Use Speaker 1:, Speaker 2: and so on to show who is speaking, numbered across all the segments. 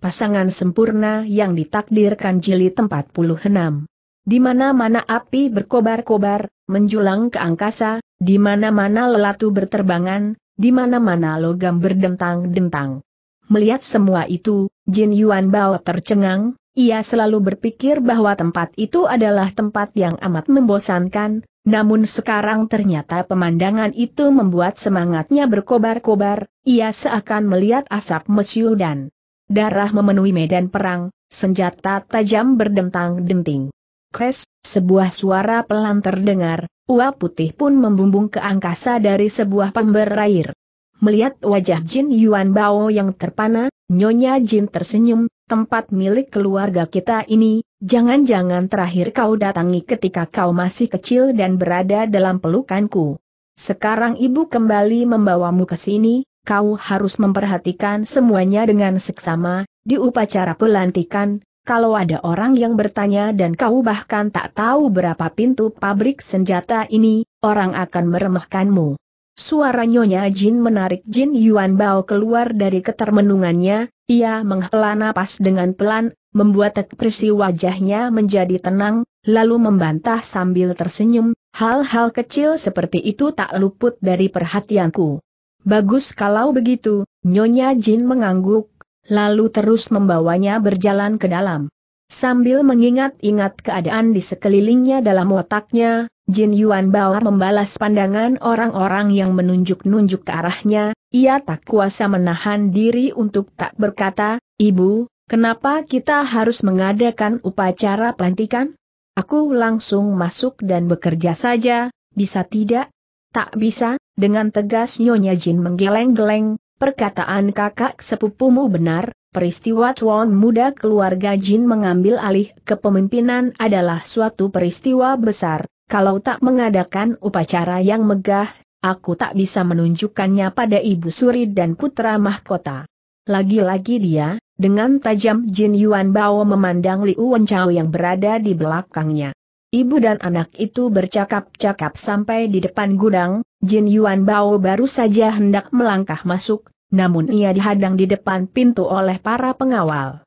Speaker 1: pasangan sempurna yang ditakdirkan jeli puluh 46. Di mana-mana api berkobar-kobar, menjulang ke angkasa, di mana-mana lelatu berterbangan, di mana-mana logam berdentang-dentang. Melihat semua itu, Jin Yuan Bao tercengang, ia selalu berpikir bahwa tempat itu adalah tempat yang amat membosankan, namun sekarang ternyata pemandangan itu membuat semangatnya berkobar-kobar, ia seakan melihat asap mesiu dan darah memenuhi medan perang, senjata tajam berdentang-denting. Kres, sebuah suara pelan terdengar, uap putih pun membumbung ke angkasa dari sebuah pemberair. Melihat wajah Jin Yuan Bao yang terpana, Nyonya Jin tersenyum, tempat milik keluarga kita ini, jangan-jangan terakhir kau datangi ketika kau masih kecil dan berada dalam pelukanku. Sekarang ibu kembali membawamu ke sini, kau harus memperhatikan semuanya dengan seksama, di upacara pelantikan, kalau ada orang yang bertanya dan kau bahkan tak tahu berapa pintu pabrik senjata ini, orang akan meremehkanmu. Suara Nyonya Jin menarik Jin Yuan Bao keluar dari ketermenungannya, ia menghela napas dengan pelan, membuat ekspresi wajahnya menjadi tenang, lalu membantah sambil tersenyum, hal-hal kecil seperti itu tak luput dari perhatianku. Bagus kalau begitu, Nyonya Jin mengangguk, lalu terus membawanya berjalan ke dalam. Sambil mengingat-ingat keadaan di sekelilingnya dalam otaknya, Jin Yuan Bao membalas pandangan orang-orang yang menunjuk-nunjuk ke arahnya, ia tak kuasa menahan diri untuk tak berkata, Ibu, kenapa kita harus mengadakan upacara pelantikan? Aku langsung masuk dan bekerja saja, bisa tidak? Tak bisa, dengan tegas Nyonya Jin menggeleng-geleng, perkataan kakak sepupumu benar, peristiwa Chuan muda keluarga Jin mengambil alih kepemimpinan adalah suatu peristiwa besar, kalau tak mengadakan upacara yang megah, aku tak bisa menunjukkannya pada ibu suri dan putra mahkota. Lagi-lagi dia, dengan tajam Jin Yuan Bao memandang Liu Wenchao yang berada di belakangnya. Ibu dan anak itu bercakap-cakap sampai di depan gudang, Jin Yuan Bao baru saja hendak melangkah masuk, namun ia dihadang di depan pintu oleh para pengawal.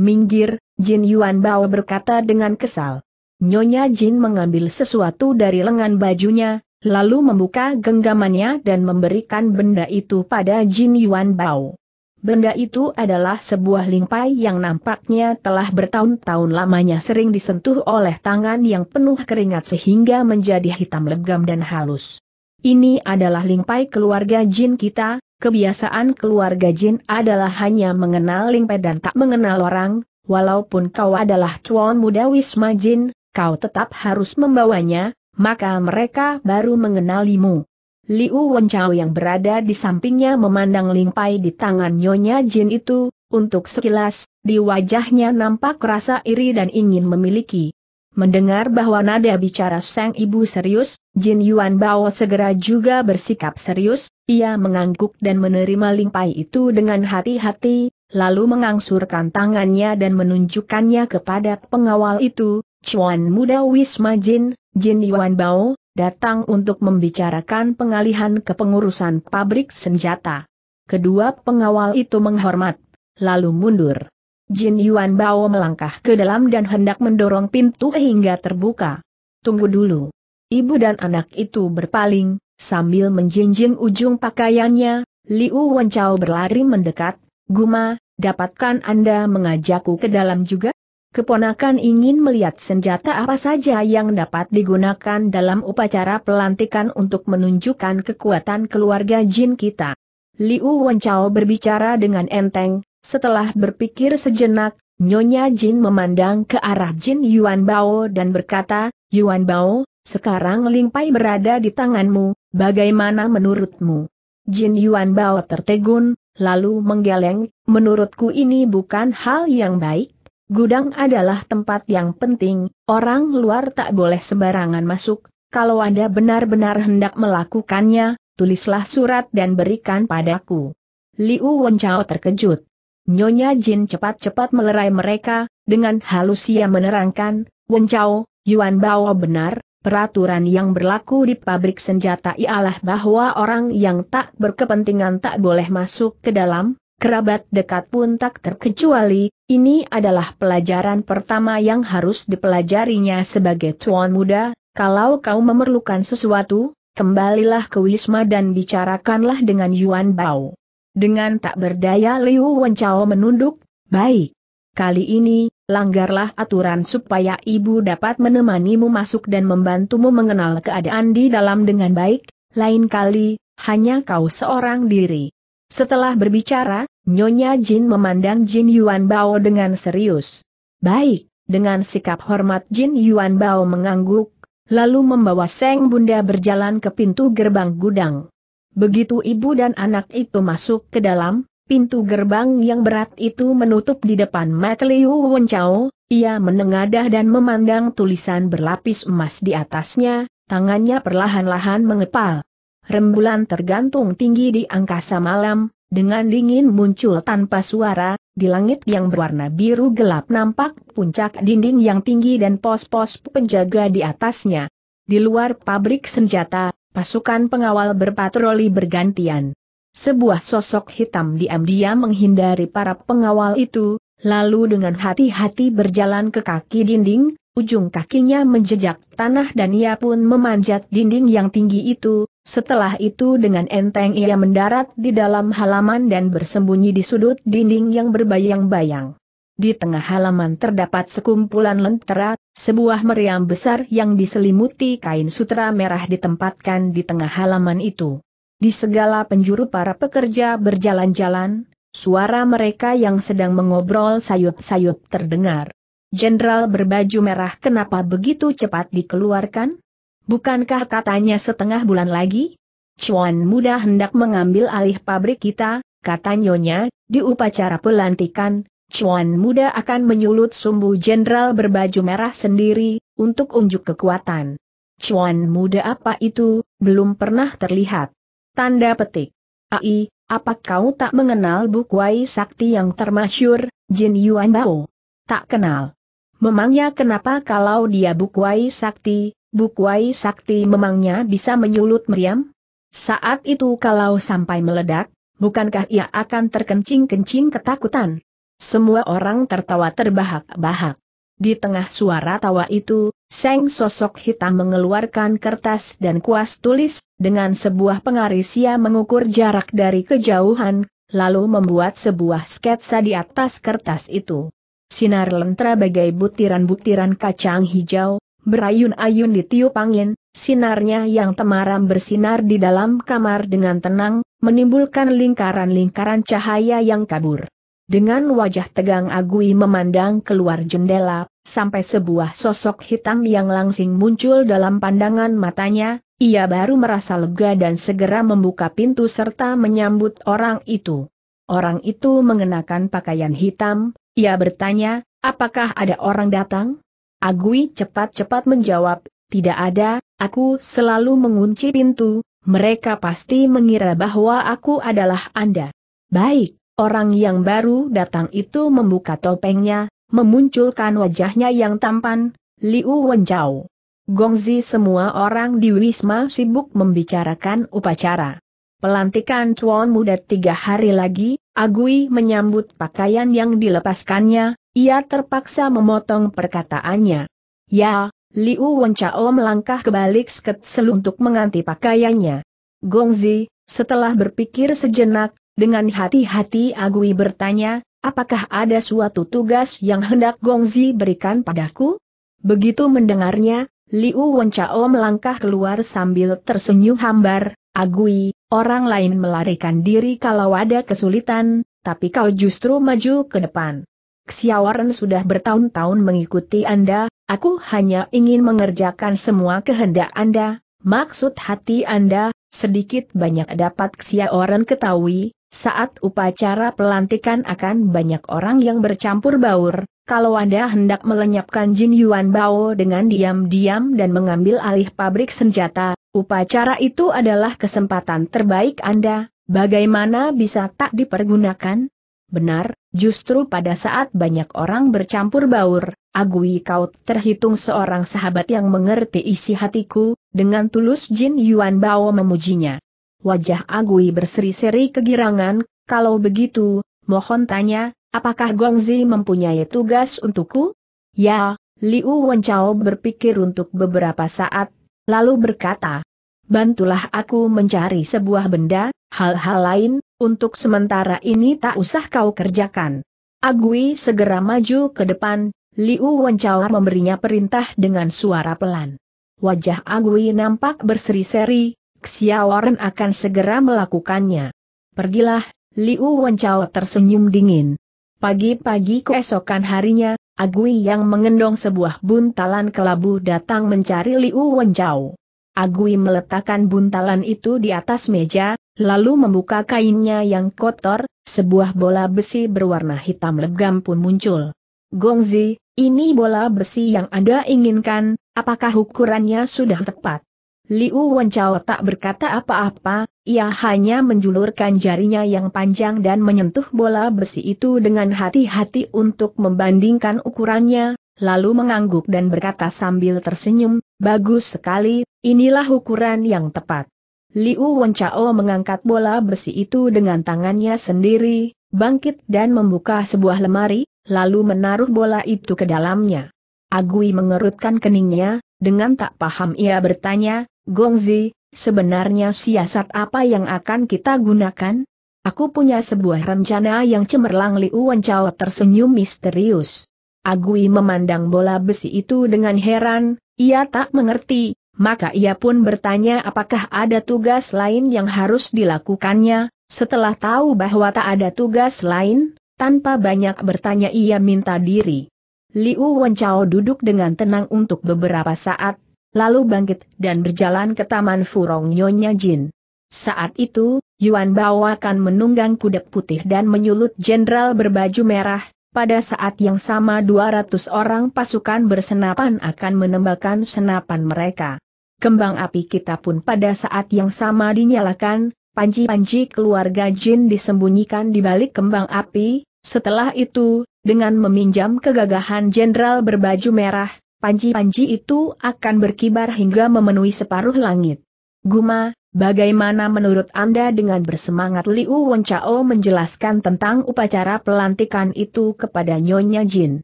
Speaker 1: Minggir, Jin Yuan Bao berkata dengan kesal. Nyonya Jin mengambil sesuatu dari lengan bajunya, lalu membuka genggamannya dan memberikan benda itu pada Jin Yuan Bao. Benda itu adalah sebuah lingpai yang nampaknya telah bertahun-tahun lamanya sering disentuh oleh tangan yang penuh keringat sehingga menjadi hitam legam dan halus. Ini adalah lingpai keluarga jin kita, kebiasaan keluarga jin adalah hanya mengenal lingpai dan tak mengenal orang, walaupun kau adalah cuan muda Wisma Jin, kau tetap harus membawanya, maka mereka baru mengenalimu. Liu Wenchao yang berada di sampingnya memandang lingpai di tangan Nyonya Jin itu, untuk sekilas, di wajahnya nampak rasa iri dan ingin memiliki. Mendengar bahwa nada bicara sang ibu serius, Jin Yuan Bao segera juga bersikap serius, ia mengangguk dan menerima lingpai itu dengan hati-hati, lalu mengangsurkan tangannya dan menunjukkannya kepada pengawal itu, Chuan Muda Wisma Jin, Jin Yuan Bao, datang untuk membicarakan pengalihan kepengurusan pabrik senjata. Kedua pengawal itu menghormat, lalu mundur. Jin Yuan Bao melangkah ke dalam dan hendak mendorong pintu hingga terbuka. Tunggu dulu. Ibu dan anak itu berpaling, sambil menjinjing ujung pakaiannya, Liu Wenchao berlari mendekat, Guma, dapatkan Anda mengajakku ke dalam juga? Keponakan ingin melihat senjata apa saja yang dapat digunakan dalam upacara pelantikan untuk menunjukkan kekuatan keluarga jin kita. Liu Wenchao berbicara dengan enteng, setelah berpikir sejenak, Nyonya Jin memandang ke arah Jin Yuan Bao dan berkata, Yuan Bao, sekarang Ling Pai berada di tanganmu, bagaimana menurutmu? Jin Yuan Bao tertegun, lalu menggeleng, menurutku ini bukan hal yang baik. Gudang adalah tempat yang penting, orang luar tak boleh sembarangan masuk, kalau Anda benar-benar hendak melakukannya, tulislah surat dan berikan padaku. Liu Wenchao terkejut. Nyonya Jin cepat-cepat melerai mereka, dengan halus ia menerangkan, Chao, Yuan Bao benar, peraturan yang berlaku di pabrik senjata ialah bahwa orang yang tak berkepentingan tak boleh masuk ke dalam, kerabat dekat pun tak terkecuali, ini adalah pelajaran pertama yang harus dipelajarinya sebagai tuan muda, kalau kau memerlukan sesuatu, kembalilah ke Wisma dan bicarakanlah dengan Yuan Bao. Dengan tak berdaya Liu Wenchao menunduk, baik. Kali ini, langgarlah aturan supaya ibu dapat menemanimu masuk dan membantumu mengenal keadaan di dalam dengan baik, lain kali, hanya kau seorang diri. Setelah berbicara, Nyonya Jin memandang Jin Yuan Bao dengan serius. Baik, dengan sikap hormat Jin Yuan Bao mengangguk, lalu membawa Seng Bunda berjalan ke pintu gerbang gudang. Begitu ibu dan anak itu masuk ke dalam, pintu gerbang yang berat itu menutup di depan Mat Liu Wenchao, ia menengadah dan memandang tulisan berlapis emas di atasnya, tangannya perlahan-lahan mengepal. Rembulan tergantung tinggi di angkasa malam, dengan dingin muncul tanpa suara, di langit yang berwarna biru gelap nampak puncak dinding yang tinggi dan pos-pos penjaga di atasnya. Di luar pabrik senjata, Pasukan pengawal berpatroli bergantian. Sebuah sosok hitam diam-diam menghindari para pengawal itu, lalu dengan hati-hati berjalan ke kaki dinding, ujung kakinya menjejak tanah dan ia pun memanjat dinding yang tinggi itu, setelah itu dengan enteng ia mendarat di dalam halaman dan bersembunyi di sudut dinding yang berbayang-bayang. Di tengah halaman terdapat sekumpulan lentera, sebuah meriam besar yang diselimuti kain sutra merah ditempatkan di tengah halaman itu. Di segala penjuru para pekerja berjalan-jalan, suara mereka yang sedang mengobrol sayup-sayup terdengar. Jenderal berbaju merah kenapa begitu cepat dikeluarkan? Bukankah katanya setengah bulan lagi? Cuan muda hendak mengambil alih pabrik kita, kata nyonya, di upacara pelantikan, Cuan muda akan menyulut sumbu jenderal berbaju merah sendiri, untuk unjuk kekuatan. Cuan muda apa itu, belum pernah terlihat. Tanda petik. Ai, apa kau tak mengenal Bukwai Sakti yang termasyur, Jin Yuan Bao? Tak kenal. Memangnya kenapa kalau dia Bukwai Sakti, Bukwai Sakti memangnya bisa menyulut meriam? Saat itu kalau sampai meledak, bukankah ia akan terkencing-kencing ketakutan? Semua orang tertawa terbahak-bahak. Di tengah suara tawa itu, Seng sosok hitam mengeluarkan kertas dan kuas tulis, dengan sebuah pengaris ia mengukur jarak dari kejauhan, lalu membuat sebuah sketsa di atas kertas itu. Sinar lentera bagai butiran-butiran kacang hijau, berayun-ayun di tiup angin, sinarnya yang temaram bersinar di dalam kamar dengan tenang, menimbulkan lingkaran-lingkaran cahaya yang kabur. Dengan wajah tegang Agui memandang keluar jendela, sampai sebuah sosok hitam yang langsing muncul dalam pandangan matanya, ia baru merasa lega dan segera membuka pintu serta menyambut orang itu. Orang itu mengenakan pakaian hitam, ia bertanya, apakah ada orang datang? Agui cepat-cepat menjawab, tidak ada, aku selalu mengunci pintu, mereka pasti mengira bahwa aku adalah Anda. Baik, Orang yang baru datang itu membuka topengnya, memunculkan wajahnya yang tampan, Liu Wenjau. Gongzi semua orang di Wisma sibuk membicarakan upacara. Pelantikan Chuan muda tiga hari lagi, Agui menyambut pakaian yang dilepaskannya, ia terpaksa memotong perkataannya. Ya, Liu Wenchao melangkah ke balik sket seluntuk menganti pakaiannya. Gongzi, setelah berpikir sejenak, dengan hati-hati Agui bertanya, apakah ada suatu tugas yang hendak Gongzi berikan padaku? Begitu mendengarnya, Liu Wenchao melangkah keluar sambil tersenyum hambar, Agui, orang lain melarikan diri kalau ada kesulitan, tapi kau justru maju ke depan. Xiaoren sudah bertahun-tahun mengikuti Anda, aku hanya ingin mengerjakan semua kehendak Anda, maksud hati Anda, sedikit banyak dapat Xiaoren ketahui, saat upacara pelantikan akan banyak orang yang bercampur baur, kalau Anda hendak melenyapkan Jin Yuan Bao dengan diam-diam dan mengambil alih pabrik senjata, upacara itu adalah kesempatan terbaik Anda, bagaimana bisa tak dipergunakan? Benar, justru pada saat banyak orang bercampur baur, Agui kau terhitung seorang sahabat yang mengerti isi hatiku, dengan tulus Jin Yuan Bao memujinya. Wajah Agui berseri-seri kegirangan, kalau begitu, mohon tanya, apakah Gongzi mempunyai tugas untukku? Ya, Liu Wenchao berpikir untuk beberapa saat, lalu berkata, Bantulah aku mencari sebuah benda, hal-hal lain, untuk sementara ini tak usah kau kerjakan. Agui segera maju ke depan, Liu Wenchao memberinya perintah dengan suara pelan. Wajah Agui nampak berseri-seri, Xiaoren akan segera melakukannya. Pergilah, Liu Wenchao tersenyum dingin. Pagi-pagi keesokan harinya, Agui yang mengendong sebuah buntalan kelabu datang mencari Liu Wenchao. Agui meletakkan buntalan itu di atas meja, lalu membuka kainnya yang kotor, sebuah bola besi berwarna hitam legam pun muncul. Gongzi, ini bola besi yang Anda inginkan, apakah ukurannya sudah tepat? Liu Wenchao tak berkata apa-apa, ia hanya menjulurkan jarinya yang panjang dan menyentuh bola besi itu dengan hati-hati untuk membandingkan ukurannya, lalu mengangguk dan berkata sambil tersenyum, bagus sekali, inilah ukuran yang tepat. Liu Wenchao mengangkat bola besi itu dengan tangannya sendiri, bangkit dan membuka sebuah lemari, lalu menaruh bola itu ke dalamnya. Agui mengerutkan keningnya, dengan tak paham ia bertanya, Gongzi, sebenarnya siasat apa yang akan kita gunakan? Aku punya sebuah rencana yang cemerlang Liu Wenchao tersenyum misterius. Agui memandang bola besi itu dengan heran, ia tak mengerti, maka ia pun bertanya apakah ada tugas lain yang harus dilakukannya, setelah tahu bahwa tak ada tugas lain, tanpa banyak bertanya ia minta diri. Liu Wenchao duduk dengan tenang untuk beberapa saat, lalu bangkit dan berjalan ke taman Furong Nyonya Jin. Saat itu, Yuan Bao akan menunggang kuda putih dan menyulut jenderal berbaju merah, pada saat yang sama 200 orang pasukan bersenapan akan menembakkan senapan mereka. Kembang api kita pun pada saat yang sama dinyalakan, panji-panji keluarga Jin disembunyikan di balik kembang api, setelah itu, dengan meminjam kegagahan jenderal berbaju merah, panji-panji itu akan berkibar hingga memenuhi separuh langit. Guma, bagaimana menurut Anda dengan bersemangat Liu Wenchao menjelaskan tentang upacara pelantikan itu kepada Nyonya Jin?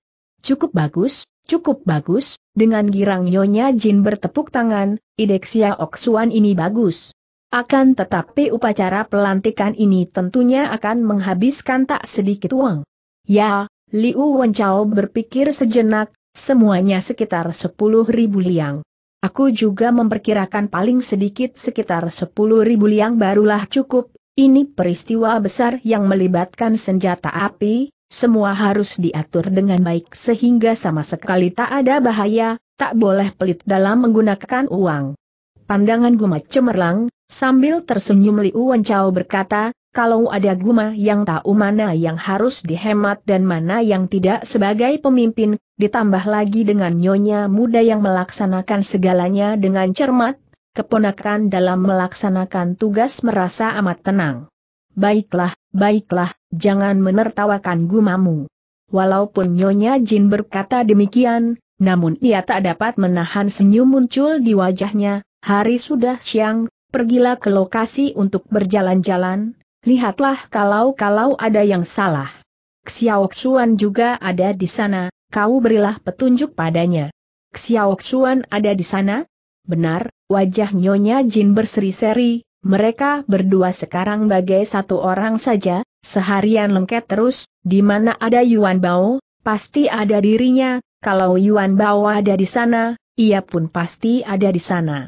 Speaker 1: Cukup bagus, cukup bagus, dengan girang Nyonya Jin bertepuk tangan, ideksia Oksuan ini bagus. Akan tetapi upacara pelantikan ini tentunya akan menghabiskan tak sedikit uang. Ya, Liu Wenchao berpikir sejenak, semuanya sekitar 10 ribu liang. Aku juga memperkirakan paling sedikit sekitar 10 ribu liang barulah cukup, ini peristiwa besar yang melibatkan senjata api, semua harus diatur dengan baik sehingga sama sekali tak ada bahaya, tak boleh pelit dalam menggunakan uang. Pandangan Guma cemerlang, Sambil tersenyum Liu Wencao berkata, kalau ada guma yang tahu mana yang harus dihemat dan mana yang tidak sebagai pemimpin, ditambah lagi dengan nyonya muda yang melaksanakan segalanya dengan cermat, keponakan dalam melaksanakan tugas merasa amat tenang. Baiklah, baiklah, jangan menertawakan gumamu. Walaupun Nyonya Jin berkata demikian, namun ia tak dapat menahan senyum muncul di wajahnya, hari sudah siang, pergilah ke lokasi untuk berjalan-jalan, lihatlah kalau-kalau ada yang salah. Xiaoxuan juga ada di sana, kau berilah petunjuk padanya. Xiaoxuan ada di sana? Benar, wajah Nyonya Jin berseri-seri, mereka berdua sekarang bagai satu orang saja, seharian lengket terus, di mana ada Yuan Bao, pasti ada dirinya, kalau Yuan Bao ada di sana, ia pun pasti ada di sana.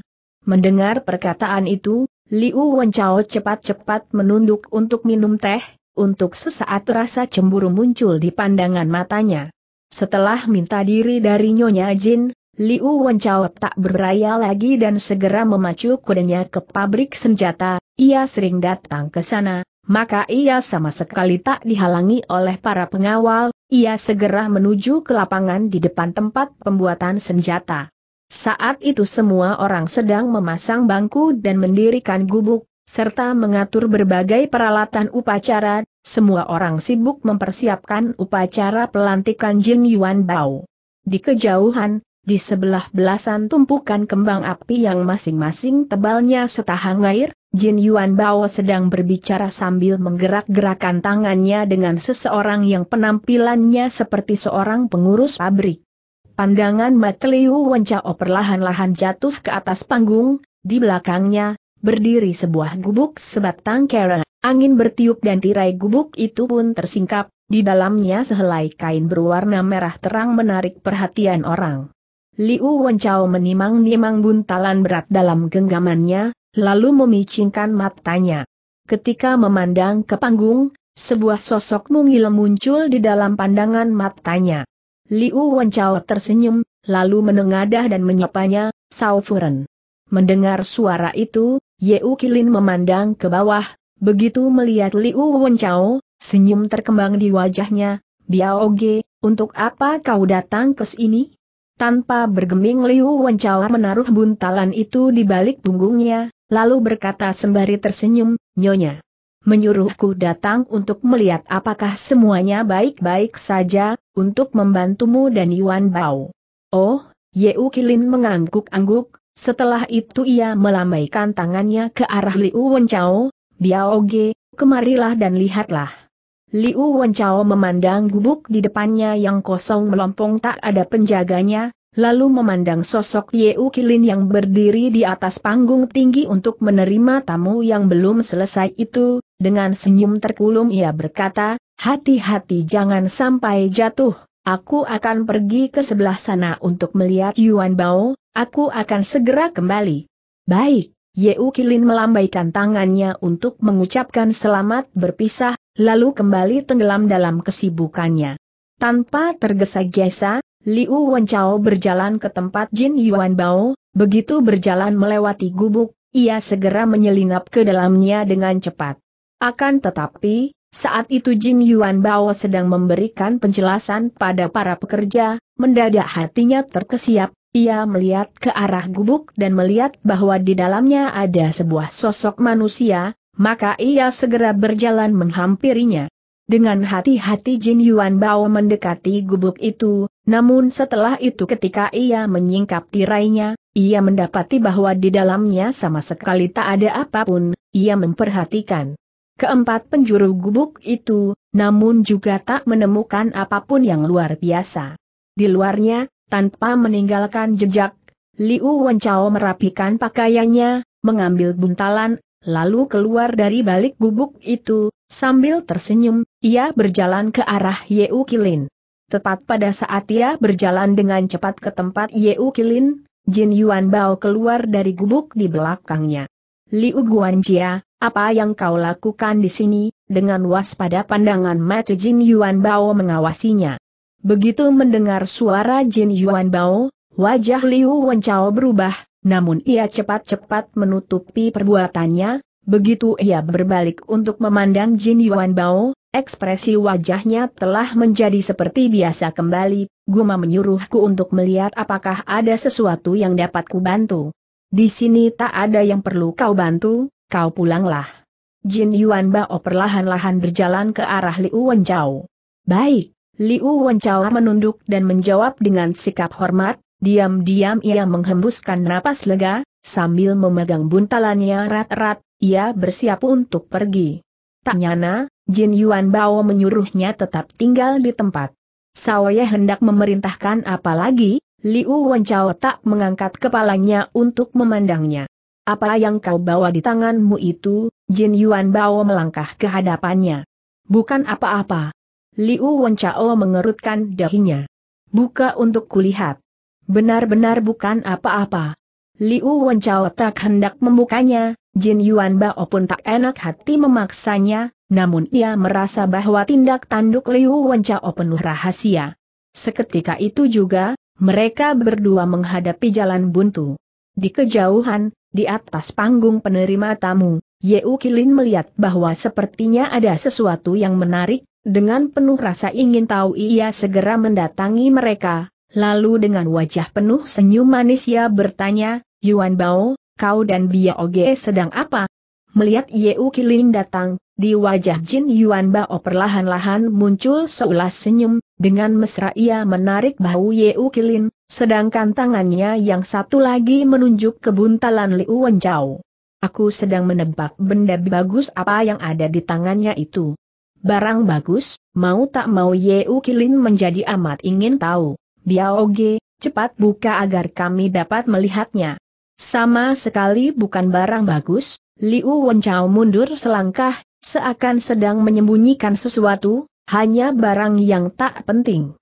Speaker 1: Mendengar perkataan itu, Liu Wenchao cepat-cepat menunduk untuk minum teh, untuk sesaat rasa cemburu muncul di pandangan matanya. Setelah minta diri dari Nyonya Jin, Liu Wenchao tak beraya lagi dan segera memacu kudanya ke pabrik senjata, ia sering datang ke sana, maka ia sama sekali tak dihalangi oleh para pengawal, ia segera menuju ke lapangan di depan tempat pembuatan senjata. Saat itu semua orang sedang memasang bangku dan mendirikan gubuk, serta mengatur berbagai peralatan upacara, semua orang sibuk mempersiapkan upacara pelantikan Jin Yuan Bao. Di kejauhan, di sebelah belasan tumpukan kembang api yang masing-masing tebalnya setahang air, Jin Yuan Bao sedang berbicara sambil menggerak-gerakan tangannya dengan seseorang yang penampilannya seperti seorang pengurus pabrik. Pandangan Mat Mateliu Wencao perlahan-lahan jatuh ke atas panggung, di belakangnya, berdiri sebuah gubuk sebatang kera. Angin bertiup dan tirai gubuk itu pun tersingkap, di dalamnya sehelai kain berwarna merah terang menarik perhatian orang. Liu Wencao menimang-nimang buntalan berat dalam genggamannya, lalu memicingkan matanya. Ketika memandang ke panggung, sebuah sosok mungil muncul di dalam pandangan matanya. Liu Wenchao tersenyum, lalu menengadah dan menyapanya, Sao Furen. Mendengar suara itu, Yeu Kilin memandang ke bawah, begitu melihat Liu Wenchao, senyum terkembang di wajahnya, Biao Ge, untuk apa kau datang ke sini? Tanpa bergeming Liu Wenchao menaruh buntalan itu di balik punggungnya, lalu berkata sembari tersenyum, Nyonya menyuruhku datang untuk melihat apakah semuanya baik-baik saja, untuk membantumu dan Yuan Bao. Oh, Yeu Kilin mengangguk-angguk, setelah itu ia melambaikan tangannya ke arah Liu Wenchao, Biao Ge, kemarilah dan lihatlah. Liu Wenchao memandang gubuk di depannya yang kosong melompong tak ada penjaganya, lalu memandang sosok Yeu Kilin yang berdiri di atas panggung tinggi untuk menerima tamu yang belum selesai itu, dengan senyum terkulum ia berkata, hati-hati jangan sampai jatuh, aku akan pergi ke sebelah sana untuk melihat Yuan Bao, aku akan segera kembali. Baik, Ye Kilin melambaikan tangannya untuk mengucapkan selamat berpisah, lalu kembali tenggelam dalam kesibukannya. Tanpa tergesa-gesa, Liu Wenchao berjalan ke tempat Jin Yuan Bao, begitu berjalan melewati gubuk, ia segera menyelinap ke dalamnya dengan cepat. Akan tetapi, saat itu Jin Yuan Bao sedang memberikan penjelasan pada para pekerja, mendadak hatinya terkesiap, ia melihat ke arah gubuk dan melihat bahwa di dalamnya ada sebuah sosok manusia, maka ia segera berjalan menghampirinya. Dengan hati-hati Jin Yuan Bao mendekati gubuk itu, namun setelah itu ketika ia menyingkap tirainya, ia mendapati bahwa di dalamnya sama sekali tak ada apapun, ia memperhatikan keempat penjuru gubuk itu, namun juga tak menemukan apapun yang luar biasa. Di luarnya, tanpa meninggalkan jejak, Liu Wenchao merapikan pakaiannya, mengambil buntalan, lalu keluar dari balik gubuk itu, sambil tersenyum, ia berjalan ke arah Yeu Kilin. Tepat pada saat ia berjalan dengan cepat ke tempat Yeu Kilin, Jin Yuan Bao keluar dari gubuk di belakangnya. Liu Guanjia, apa yang kau lakukan di sini? Dengan waspada pandangan mata Jin Yuan Bao mengawasinya. Begitu mendengar suara Jin Yuan Bao, wajah Liu Wencao berubah, namun ia cepat-cepat menutupi perbuatannya, begitu ia berbalik untuk memandang Jin Yuan Bao, ekspresi wajahnya telah menjadi seperti biasa kembali, Guma menyuruhku untuk melihat apakah ada sesuatu yang dapat kubantu. Di sini tak ada yang perlu kau bantu, kau pulanglah. Jin Yuan Bao perlahan-lahan berjalan ke arah Liu Wenchao. Baik, Liu Wenchao menunduk dan menjawab dengan sikap hormat, diam-diam ia menghembuskan napas lega, sambil memegang buntalannya rat-rat, ia bersiap untuk pergi. Tak nyana, Jin Yuan Bao menyuruhnya tetap tinggal di tempat. Sawaya hendak memerintahkan apa lagi, Liu Wenchao tak mengangkat kepalanya untuk memandangnya. Apa yang kau bawa di tanganmu itu? Jin Yuan Bao melangkah ke hadapannya. Bukan apa-apa. Liu Wen mengerutkan dahinya. Buka untuk kulihat. Benar-benar bukan apa-apa. Liu Wen tak hendak membukanya, Jin Yuan Bao pun tak enak hati memaksanya, namun ia merasa bahwa tindak tanduk Liu Wen penuh rahasia. Seketika itu juga, mereka berdua menghadapi jalan buntu. Di kejauhan, di atas panggung penerima tamu, Yeu Kilin melihat bahwa sepertinya ada sesuatu yang menarik, dengan penuh rasa ingin tahu ia segera mendatangi mereka, lalu dengan wajah penuh senyum manis ia bertanya, Yuan Bao, kau dan Bia Oge sedang apa? Melihat Yeu Kilin datang, di wajah Jin Yuan Bao perlahan-lahan muncul seulas senyum, dengan mesra ia menarik bahu Yeu Kilin, Sedangkan tangannya yang satu lagi menunjuk ke buntalan Liu Wenjau. Aku sedang menebak benda bagus apa yang ada di tangannya itu. Barang bagus, mau tak mau Yeu Kilin menjadi amat ingin tahu. Biaoge, cepat buka agar kami dapat melihatnya. Sama sekali bukan barang bagus, Liu Wenchao mundur selangkah, seakan sedang menyembunyikan sesuatu, hanya barang yang tak penting.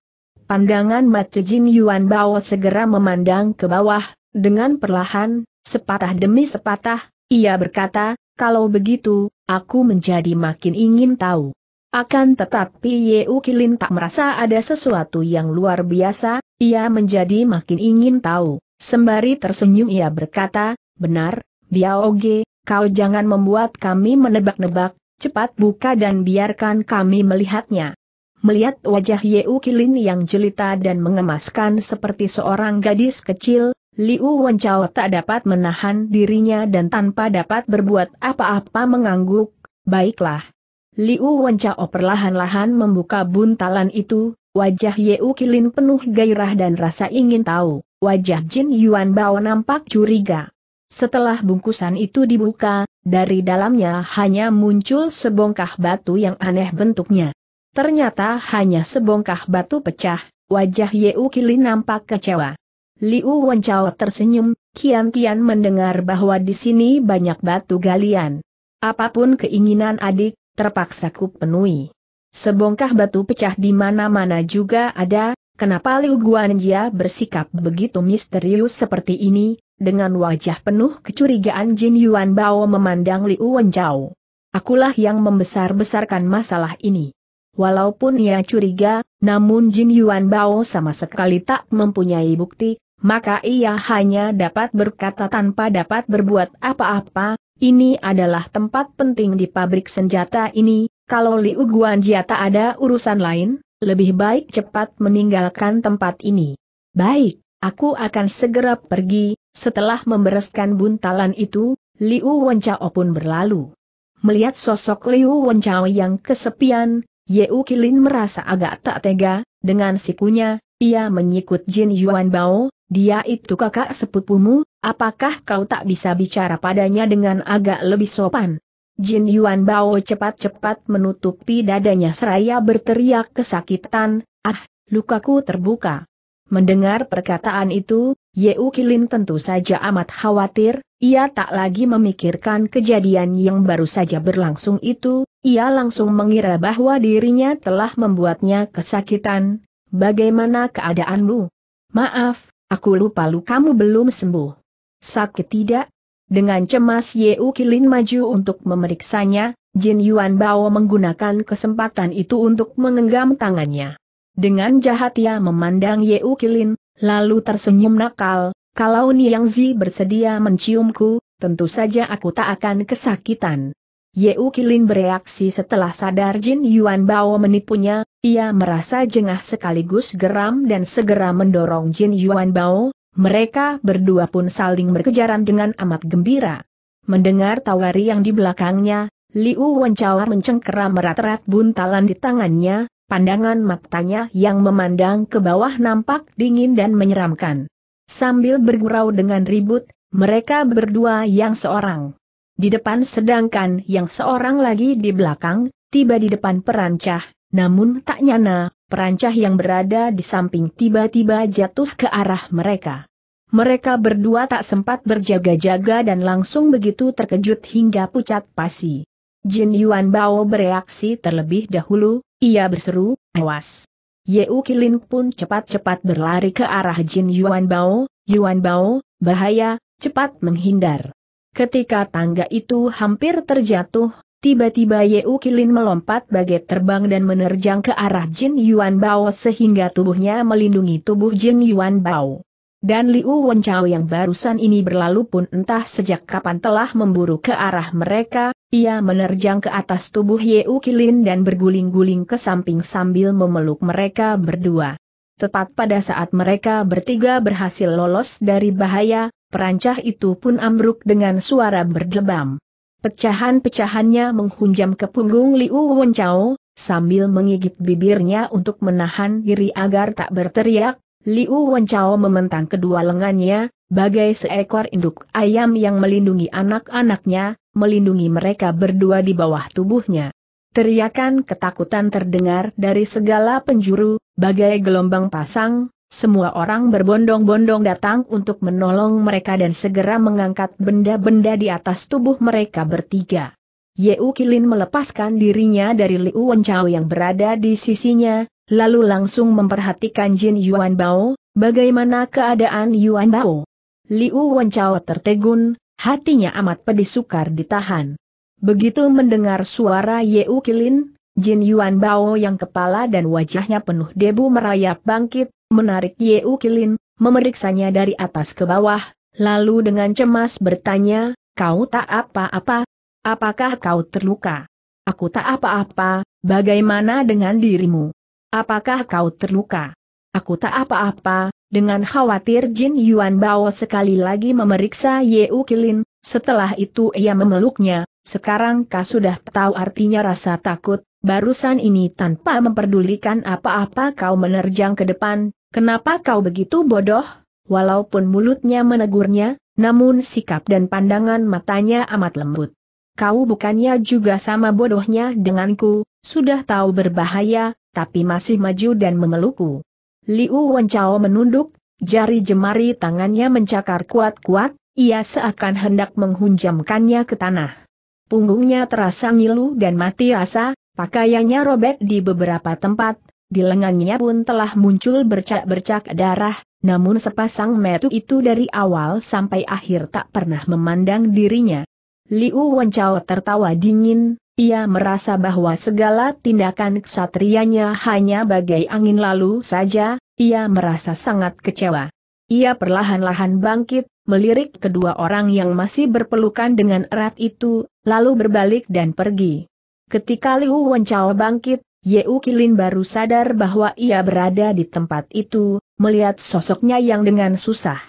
Speaker 1: Pandangan Mace Jin Yuan Bao segera memandang ke bawah, dengan perlahan, sepatah demi sepatah, ia berkata, kalau begitu, aku menjadi makin ingin tahu. Akan tetapi Yeu Kilin tak merasa ada sesuatu yang luar biasa, ia menjadi makin ingin tahu. Sembari tersenyum ia berkata, benar, Biaoge, kau jangan membuat kami menebak-nebak, cepat buka dan biarkan kami melihatnya. Melihat wajah Yeu Kilin yang jelita dan mengemaskan seperti seorang gadis kecil, Liu Wenchao tak dapat menahan dirinya dan tanpa dapat berbuat apa-apa mengangguk, baiklah. Liu Wenchao perlahan-lahan membuka buntalan itu, wajah Yeu Kilin penuh gairah dan rasa ingin tahu, wajah Jin Yuan Bao nampak curiga. Setelah bungkusan itu dibuka, dari dalamnya hanya muncul sebongkah batu yang aneh bentuknya. Ternyata hanya sebongkah batu pecah, wajah Yeu Kili nampak kecewa. Liu Wencao tersenyum, Kian kian mendengar bahwa di sini banyak batu galian. Apapun keinginan adik, terpaksa ku penuhi. Sebongkah batu pecah di mana-mana juga ada, kenapa Liu Guanjia bersikap begitu misterius seperti ini, dengan wajah penuh kecurigaan Jin Yuan Bao memandang Liu Wencao. Akulah yang membesar-besarkan masalah ini. Walaupun ia curiga, namun Jin Yuan Bao sama sekali tak mempunyai bukti, maka ia hanya dapat berkata tanpa dapat berbuat apa-apa, ini adalah tempat penting di pabrik senjata ini, kalau Liu Jia tak ada urusan lain, lebih baik cepat meninggalkan tempat ini. Baik, aku akan segera pergi, setelah membereskan buntalan itu, Liu Wenchao pun berlalu. Melihat sosok Liu Wenchao yang kesepian, Yeu Kilin merasa agak tak tega, dengan sikunya, ia menyikut Jin Yuan Bao, dia itu kakak sepupumu, apakah kau tak bisa bicara padanya dengan agak lebih sopan? Jin Yuan Bao cepat-cepat menutupi dadanya seraya berteriak kesakitan, ah, lukaku terbuka. Mendengar perkataan itu, Yeu Kilin tentu saja amat khawatir, ia tak lagi memikirkan kejadian yang baru saja berlangsung itu, ia langsung mengira bahwa dirinya telah membuatnya kesakitan. Bagaimana keadaanmu? Maaf, aku lupa lu kamu belum sembuh. Sakit tidak? Dengan cemas Yeu Kilin maju untuk memeriksanya, Jin Yuan Bao menggunakan kesempatan itu untuk mengenggam tangannya. Dengan jahat ia memandang Yeu Kilin, lalu tersenyum nakal, kalau Niang Zi bersedia menciumku, tentu saja aku tak akan kesakitan. Ye Kilin bereaksi setelah sadar Jin Yuan Bao menipunya, ia merasa jengah sekaligus geram dan segera mendorong Jin Yuan Bao, mereka berdua pun saling berkejaran dengan amat gembira. Mendengar tawari yang di belakangnya, Liu Wenchao mencengkeram erat-erat buntalan di tangannya, pandangan matanya yang memandang ke bawah nampak dingin dan menyeramkan. Sambil bergurau dengan ribut, mereka berdua yang seorang di depan sedangkan yang seorang lagi di belakang, tiba di depan perancah, namun tak nyana, perancah yang berada di samping tiba-tiba jatuh ke arah mereka. Mereka berdua tak sempat berjaga-jaga dan langsung begitu terkejut hingga pucat pasi. Jin Yuan Bao bereaksi terlebih dahulu, ia berseru, awas. Yeu Kilin pun cepat-cepat berlari ke arah Jin Yuan Bao, Yuan Bao, bahaya, cepat menghindar. Ketika tangga itu hampir terjatuh, tiba-tiba Yeu Kilin melompat bagai terbang dan menerjang ke arah Jin Yuan Bao sehingga tubuhnya melindungi tubuh Jin Yuan Bao. Dan Liu Wenchao yang barusan ini berlalu pun entah sejak kapan telah memburu ke arah mereka, ia menerjang ke atas tubuh Yeu Kilin dan berguling-guling ke samping sambil memeluk mereka berdua. Tepat pada saat mereka bertiga berhasil lolos dari bahaya, perancah itu pun ambruk dengan suara berdebam. Pecahan-pecahannya menghunjam ke punggung Liu Wenchao, sambil menggigit bibirnya untuk menahan diri agar tak berteriak, Liu Wenchao mementang kedua lengannya, bagai seekor induk ayam yang melindungi anak-anaknya, melindungi mereka berdua di bawah tubuhnya. Teriakan ketakutan terdengar dari segala penjuru, bagai gelombang pasang, semua orang berbondong-bondong datang untuk menolong mereka dan segera mengangkat benda-benda di atas tubuh mereka bertiga. Yeu Kilin melepaskan dirinya dari Liu Wenchao yang berada di sisinya, lalu langsung memperhatikan Jin Yuan Bao, bagaimana keadaan Yuan Bao. Liu Wenchao tertegun, Hatinya amat pedih sukar ditahan. Begitu mendengar suara Yeu Kilin, Jin Yuan Bao yang kepala dan wajahnya penuh debu merayap bangkit, menarik Yeu Kilin, memeriksanya dari atas ke bawah, lalu dengan cemas bertanya, kau tak apa-apa? Apakah kau terluka? Aku tak apa-apa, bagaimana dengan dirimu? Apakah kau terluka? Aku tak apa-apa, dengan khawatir Jin Yuan Bao sekali lagi memeriksa U Kilin, setelah itu ia memeluknya, sekarang kau sudah tahu artinya rasa takut, barusan ini tanpa memperdulikan apa-apa kau menerjang ke depan, kenapa kau begitu bodoh? Walaupun mulutnya menegurnya, namun sikap dan pandangan matanya amat lembut. Kau bukannya juga sama bodohnya denganku, sudah tahu berbahaya, tapi masih maju dan memelukku. Liu Wenchao menunduk, jari jemari tangannya mencakar kuat-kuat, ia seakan hendak menghunjamkannya ke tanah. Punggungnya terasa ngilu dan mati rasa, pakaiannya robek di beberapa tempat, di lengannya pun telah muncul bercak-bercak darah, namun sepasang metu itu dari awal sampai akhir tak pernah memandang dirinya. Liu Wenchao tertawa dingin, ia merasa bahwa segala tindakan ksatrianya hanya bagai angin lalu saja, ia merasa sangat kecewa. Ia perlahan-lahan bangkit, melirik kedua orang yang masih berpelukan dengan erat itu, lalu berbalik dan pergi. Ketika Liu Wenchao bangkit, Yeu Kilin baru sadar bahwa ia berada di tempat itu, melihat sosoknya yang dengan susah.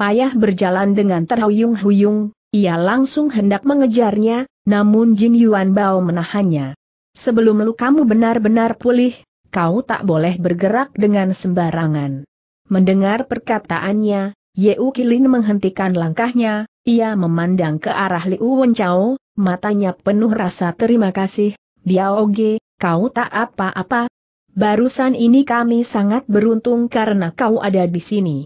Speaker 1: Payah berjalan dengan terhuyung-huyung, ia langsung hendak mengejarnya, namun Jin Yuan Bao menahannya. Sebelum kamu benar-benar pulih, kau tak boleh bergerak dengan sembarangan. Mendengar perkataannya, U Kilin menghentikan langkahnya, ia memandang ke arah Liu Wenchao, matanya penuh rasa terima kasih, oge, kau tak apa-apa. Barusan ini kami sangat beruntung karena kau ada di sini.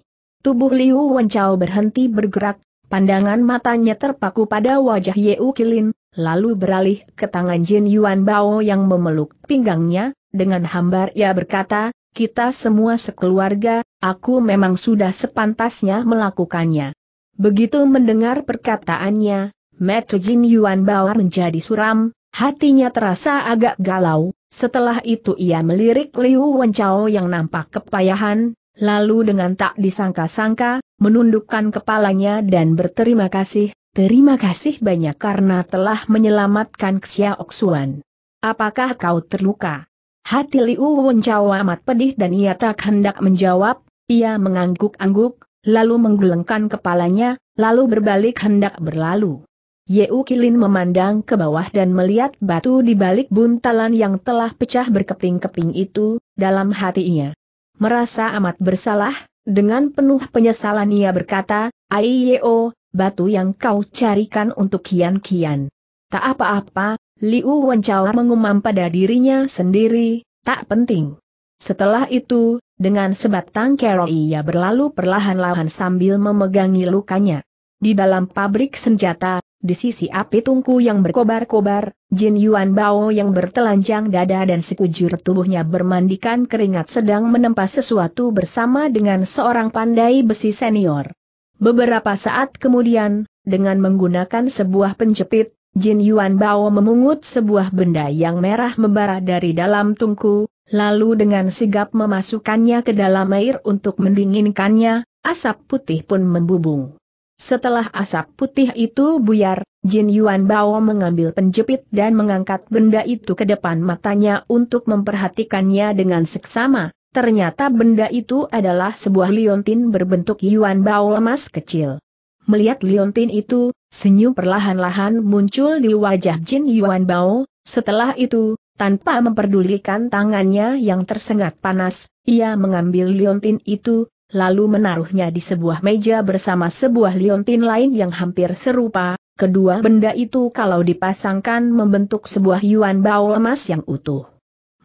Speaker 1: Tubuh Liu Wenchao berhenti bergerak, pandangan matanya terpaku pada wajah U Kilin, lalu beralih ke tangan Jin Yuan Bao yang memeluk pinggangnya, dengan hambar ia berkata, kita semua sekeluarga, aku memang sudah sepantasnya melakukannya. Begitu mendengar perkataannya, Metu Jin Yuan Bao menjadi suram, hatinya terasa agak galau, setelah itu ia melirik Liu Wenchao yang nampak kepayahan, lalu dengan tak disangka-sangka, menundukkan kepalanya dan berterima kasih, Terima kasih banyak karena telah menyelamatkan Xia Xuan. Apakah kau terluka? Hati Liu Wenchao amat pedih dan ia tak hendak menjawab, ia mengangguk-angguk, lalu menggelengkan kepalanya, lalu berbalik hendak berlalu. Yeu Kilin memandang ke bawah dan melihat batu di balik buntalan yang telah pecah berkeping-keping itu, dalam hatinya. Merasa amat bersalah, dengan penuh penyesalan ia berkata, Aiyo, batu yang kau carikan untuk kian-kian. Tak apa-apa, Liu Wencao mengumam pada dirinya sendiri, tak penting. Setelah itu, dengan sebatang kerok ia berlalu perlahan-lahan sambil memegangi lukanya. Di dalam pabrik senjata, di sisi api tungku yang berkobar-kobar, Jin Yuan Bao yang bertelanjang dada dan sekujur tubuhnya bermandikan keringat sedang menempa sesuatu bersama dengan seorang pandai besi senior. Beberapa saat kemudian, dengan menggunakan sebuah penjepit, Jin Yuan Bao memungut sebuah benda yang merah membara dari dalam tungku, lalu dengan sigap memasukkannya ke dalam air untuk mendinginkannya, asap putih pun membubung. Setelah asap putih itu buyar, Jin Yuan Bao mengambil penjepit dan mengangkat benda itu ke depan matanya untuk memperhatikannya dengan seksama, Ternyata benda itu adalah sebuah liontin berbentuk yuan bao emas kecil. Melihat liontin itu, senyum perlahan-lahan muncul di wajah Jin Yuan Bao, setelah itu, tanpa memperdulikan tangannya yang tersengat panas, ia mengambil liontin itu, lalu menaruhnya di sebuah meja bersama sebuah liontin lain yang hampir serupa, kedua benda itu kalau dipasangkan membentuk sebuah yuan bao emas yang utuh.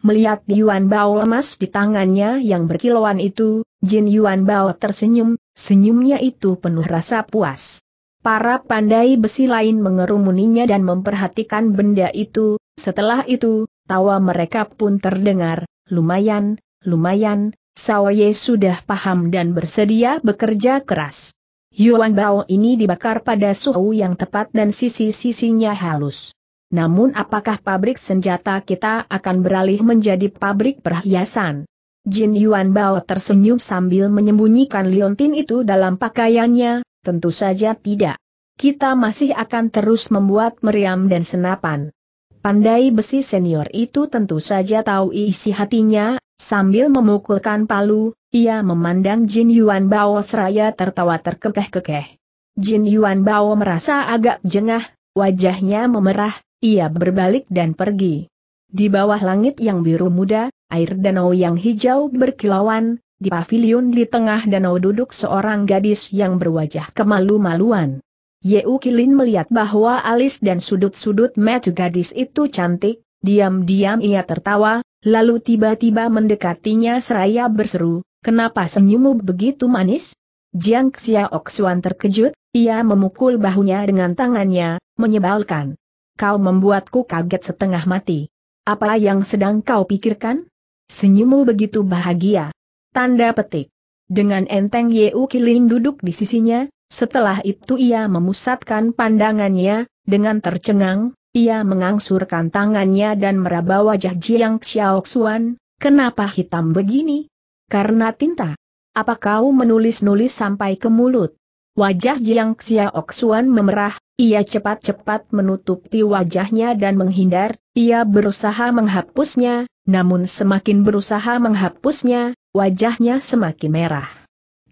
Speaker 1: Melihat Yuan Bao emas di tangannya yang berkilauan itu, Jin Yuan Bao tersenyum, senyumnya itu penuh rasa puas. Para pandai besi lain mengerumuninya dan memperhatikan benda itu, setelah itu, tawa mereka pun terdengar, lumayan, lumayan, Sawaye sudah paham dan bersedia bekerja keras. Yuan Bao ini dibakar pada suhu yang tepat dan sisi-sisinya halus namun apakah pabrik senjata kita akan beralih menjadi pabrik perhiasan? Jin Yuan Bao tersenyum sambil menyembunyikan liontin itu dalam pakaiannya, tentu saja tidak. Kita masih akan terus membuat meriam dan senapan. Pandai besi senior itu tentu saja tahu isi hatinya, sambil memukulkan palu, ia memandang Jin Yuan Bao seraya tertawa terkekeh-kekeh. Jin Yuan Bao merasa agak jengah, wajahnya memerah, ia berbalik dan pergi. Di bawah langit yang biru muda, air danau yang hijau berkilauan, di pavilion di tengah danau duduk seorang gadis yang berwajah kemalu-maluan. Yeu Kilin melihat bahwa alis dan sudut-sudut mata gadis itu cantik, diam-diam ia tertawa, lalu tiba-tiba mendekatinya seraya berseru, kenapa senyummu begitu manis? Jiang Xiaoxuan terkejut, ia memukul bahunya dengan tangannya, menyebalkan kau membuatku kaget setengah mati. Apa yang sedang kau pikirkan? Senyummu begitu bahagia. Tanda petik. Dengan enteng Yeu Kilin duduk di sisinya, setelah itu ia memusatkan pandangannya, dengan tercengang, ia mengangsurkan tangannya dan meraba wajah Jiang Xiaoxuan, kenapa hitam begini? Karena tinta. Apa kau menulis-nulis sampai ke mulut? Wajah Jiang Xiaoxuan memerah, ia cepat-cepat menutupi wajahnya dan menghindar, ia berusaha menghapusnya, namun semakin berusaha menghapusnya, wajahnya semakin merah.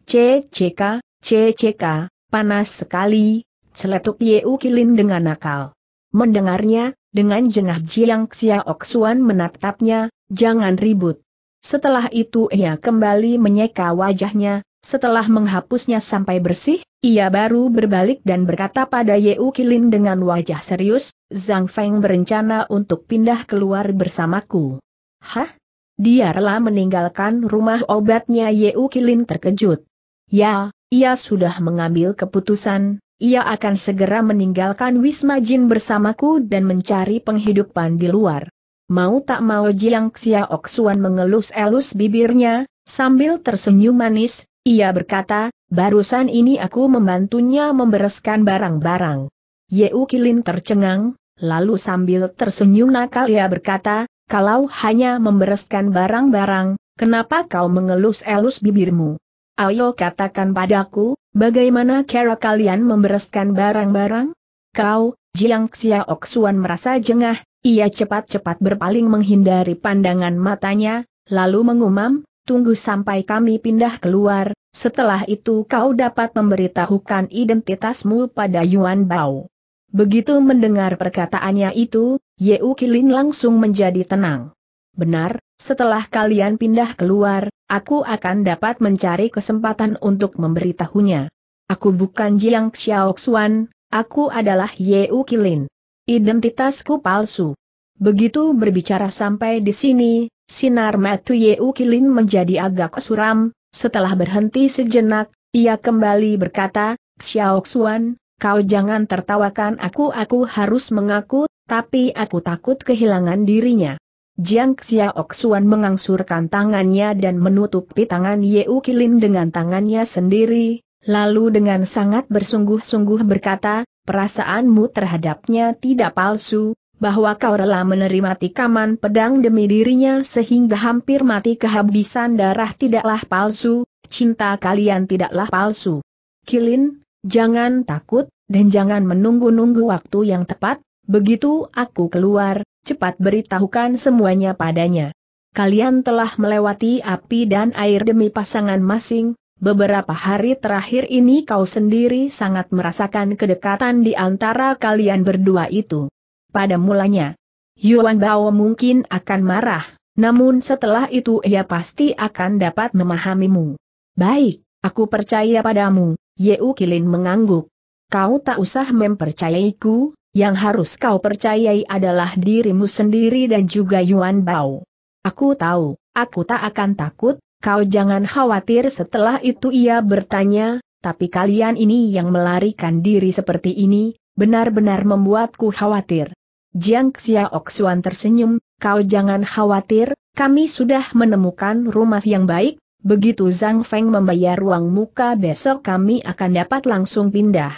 Speaker 1: CCK, CCK, panas sekali, celetuk Yeu Kilin dengan nakal. Mendengarnya, dengan jengah Jiang Xia Oksuan menatapnya, jangan ribut. Setelah itu ia kembali menyeka wajahnya, setelah menghapusnya sampai bersih, ia baru berbalik dan berkata pada Yeu Kilin dengan wajah serius, Zhang Feng berencana untuk pindah keluar bersamaku. Hah? Dia rela meninggalkan rumah obatnya Yeu Kilin terkejut. Ya, ia sudah mengambil keputusan, ia akan segera meninggalkan Wisma Jin bersamaku dan mencari penghidupan di luar. Mau tak mau Jiang Xiaoxuan mengelus-elus bibirnya, sambil tersenyum manis, ia berkata, barusan ini aku membantunya membereskan barang-barang. Ye Kilin tercengang, lalu sambil tersenyum nakal ia berkata, kalau hanya membereskan barang-barang, kenapa kau mengelus-elus bibirmu? Ayo katakan padaku, bagaimana cara kalian membereskan barang-barang? Kau, Jiang Xiaok Xuan merasa jengah, ia cepat-cepat berpaling menghindari pandangan matanya, lalu mengumam, tunggu sampai kami pindah keluar, setelah itu kau dapat memberitahukan identitasmu pada Yuan Bao. Begitu mendengar perkataannya itu, Ye Ukilin langsung menjadi tenang. Benar, setelah kalian pindah keluar, aku akan dapat mencari kesempatan untuk memberitahunya. Aku bukan Jiang Xiaoxuan, aku adalah Ye Ukilin. Identitasku palsu. Begitu berbicara sampai di sini, sinar Metu Yeu Kilin menjadi agak suram, setelah berhenti sejenak, ia kembali berkata, Xiao Xuan, kau jangan tertawakan aku aku harus mengaku, tapi aku takut kehilangan dirinya. Jiang Xiao Xuan mengangsurkan tangannya dan menutupi tangan Yeu Kilin dengan tangannya sendiri, lalu dengan sangat bersungguh-sungguh berkata, perasaanmu terhadapnya tidak palsu, bahwa kau rela menerima tikaman pedang demi dirinya sehingga hampir mati kehabisan darah tidaklah palsu, cinta kalian tidaklah palsu. Kilin, jangan takut, dan jangan menunggu-nunggu waktu yang tepat, begitu aku keluar, cepat beritahukan semuanya padanya. Kalian telah melewati api dan air demi pasangan masing, Beberapa hari terakhir ini kau sendiri sangat merasakan kedekatan di antara kalian berdua itu pada mulanya. Yuan Bao mungkin akan marah, namun setelah itu ia pasti akan dapat memahamimu. Baik, aku percaya padamu, Yeu Kilin mengangguk. Kau tak usah mempercayaiku, yang harus kau percayai adalah dirimu sendiri dan juga Yuan Bao. Aku tahu, aku tak akan takut, kau jangan khawatir setelah itu ia bertanya, tapi kalian ini yang melarikan diri seperti ini, benar-benar membuatku khawatir. Jiang Xiaoxuan tersenyum, kau jangan khawatir, kami sudah menemukan rumah yang baik, begitu Zhang Feng membayar ruang muka besok kami akan dapat langsung pindah.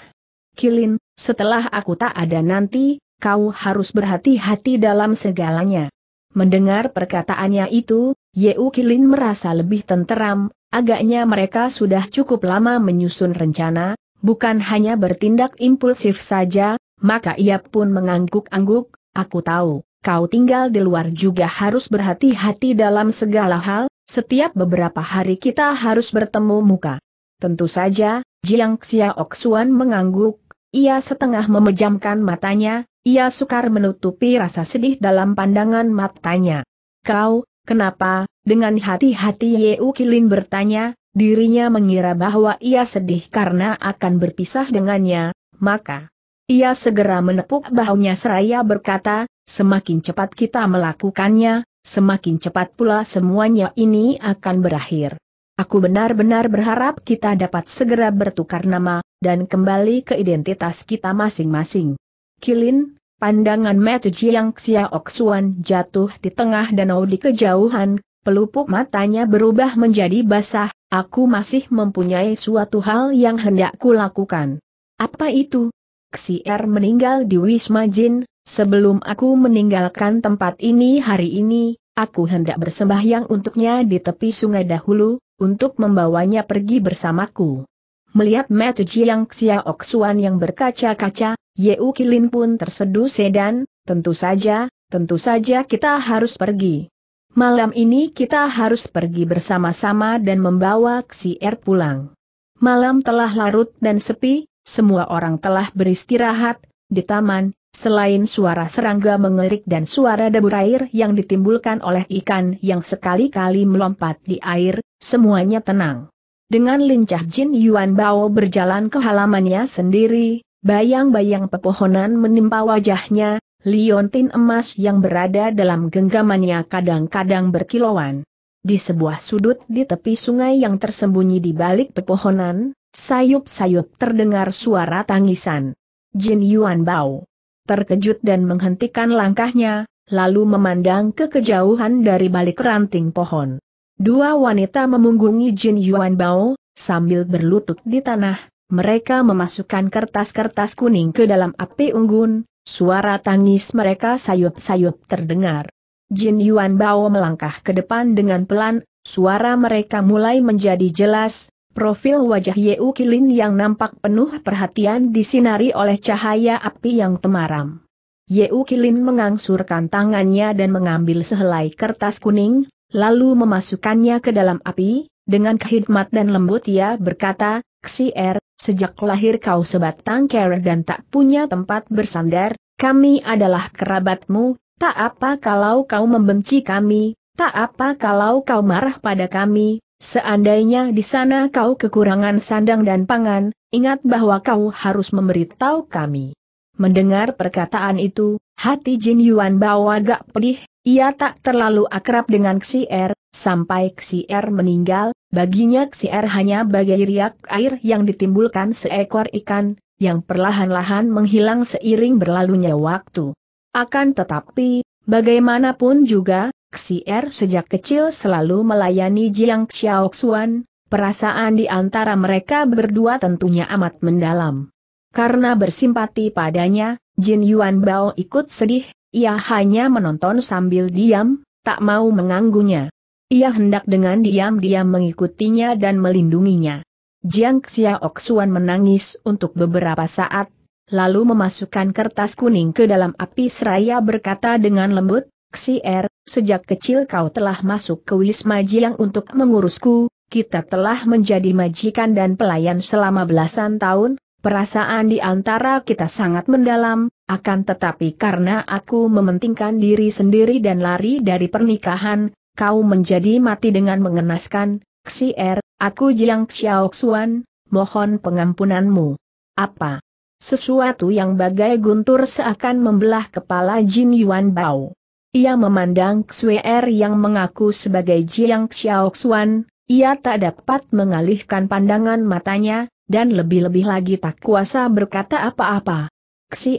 Speaker 1: Kilin, setelah aku tak ada nanti, kau harus berhati-hati dalam segalanya. Mendengar perkataannya itu, Yeu Kilin merasa lebih tenteram, agaknya mereka sudah cukup lama menyusun rencana, bukan hanya bertindak impulsif saja, maka ia pun mengangguk-angguk, aku tahu, kau tinggal di luar juga harus berhati-hati dalam segala hal, setiap beberapa hari kita harus bertemu muka. Tentu saja, Jiang Xiaoxuan mengangguk, ia setengah memejamkan matanya, ia sukar menutupi rasa sedih dalam pandangan matanya. Kau, kenapa, dengan hati-hati Yeu Kilin bertanya, dirinya mengira bahwa ia sedih karena akan berpisah dengannya, maka, ia segera menepuk bahunya seraya berkata, semakin cepat kita melakukannya, semakin cepat pula semuanya ini akan berakhir. Aku benar-benar berharap kita dapat segera bertukar nama, dan kembali ke identitas kita masing-masing. Kilin, pandangan Matthew Jiang Xiaoxuan jatuh di tengah danau di kejauhan, pelupuk matanya berubah menjadi basah, aku masih mempunyai suatu hal yang hendak kulakukan. Apa itu? Si R er meninggal di Wisma Jin, sebelum aku meninggalkan tempat ini hari ini, aku hendak bersembahyang untuknya di tepi sungai dahulu, untuk membawanya pergi bersamaku. Melihat Matthew Jiang Xiaok Oksuan yang berkaca-kaca, Yeu Kilin pun terseduh sedan, tentu saja, tentu saja kita harus pergi. Malam ini kita harus pergi bersama-sama dan membawa Xier pulang. Malam telah larut dan sepi, semua orang telah beristirahat, di taman, selain suara serangga mengerik dan suara debur air yang ditimbulkan oleh ikan yang sekali-kali melompat di air, semuanya tenang. Dengan lincah Jin Yuan Bao berjalan ke halamannya sendiri, bayang-bayang pepohonan menimpa wajahnya, liontin emas yang berada dalam genggamannya kadang-kadang berkilauan. Di sebuah sudut di tepi sungai yang tersembunyi di balik pepohonan, Sayup-sayup terdengar suara tangisan. Jin Yuan Bao terkejut dan menghentikan langkahnya, lalu memandang ke kejauhan dari balik ranting pohon. Dua wanita memunggungi Jin Yuan Bao, sambil berlutut di tanah, mereka memasukkan kertas-kertas kuning ke dalam api unggun, suara tangis mereka sayup-sayup terdengar. Jin Yuan Bao melangkah ke depan dengan pelan, suara mereka mulai menjadi jelas, Profil wajah Yeu Kilin yang nampak penuh perhatian disinari oleh cahaya api yang temaram. Yeu Kilin mengangsurkan tangannya dan mengambil sehelai kertas kuning, lalu memasukkannya ke dalam api, dengan kehidmat dan lembut ia berkata, Ksi Er, sejak lahir kau sebatang kera dan tak punya tempat bersandar, kami adalah kerabatmu, tak apa kalau kau membenci kami, tak apa kalau kau marah pada kami, Seandainya di sana kau kekurangan sandang dan pangan, ingat bahwa kau harus memberitahu kami. Mendengar perkataan itu, hati Jin Yuan Bao agak pedih, ia tak terlalu akrab dengan Er, sampai Er meninggal, baginya Er hanya bagai riak air yang ditimbulkan seekor ikan, yang perlahan-lahan menghilang seiring berlalunya waktu. Akan tetapi, bagaimanapun juga, Xier sejak kecil selalu melayani Jiang Xiaoxuan, perasaan di antara mereka berdua tentunya amat mendalam. Karena bersimpati padanya, Jin Yuan Bao ikut sedih, ia hanya menonton sambil diam, tak mau menganggunya. Ia hendak dengan diam-diam mengikutinya dan melindunginya. Jiang Xiaoxuan menangis untuk beberapa saat, lalu memasukkan kertas kuning ke dalam api seraya berkata dengan lembut, Si Xier, sejak kecil kau telah masuk ke Wisma Jiang untuk mengurusku, kita telah menjadi majikan dan pelayan selama belasan tahun, perasaan di antara kita sangat mendalam, akan tetapi karena aku mementingkan diri sendiri dan lari dari pernikahan, kau menjadi mati dengan mengenaskan, Xier, aku Jiang Xiao Xuan, mohon pengampunanmu. Apa? Sesuatu yang bagai guntur seakan membelah kepala Jin Yuan Bao. Ia memandang Er yang mengaku sebagai Jiang Xiaoxuan, ia tak dapat mengalihkan pandangan matanya, dan lebih-lebih lagi tak kuasa berkata apa-apa.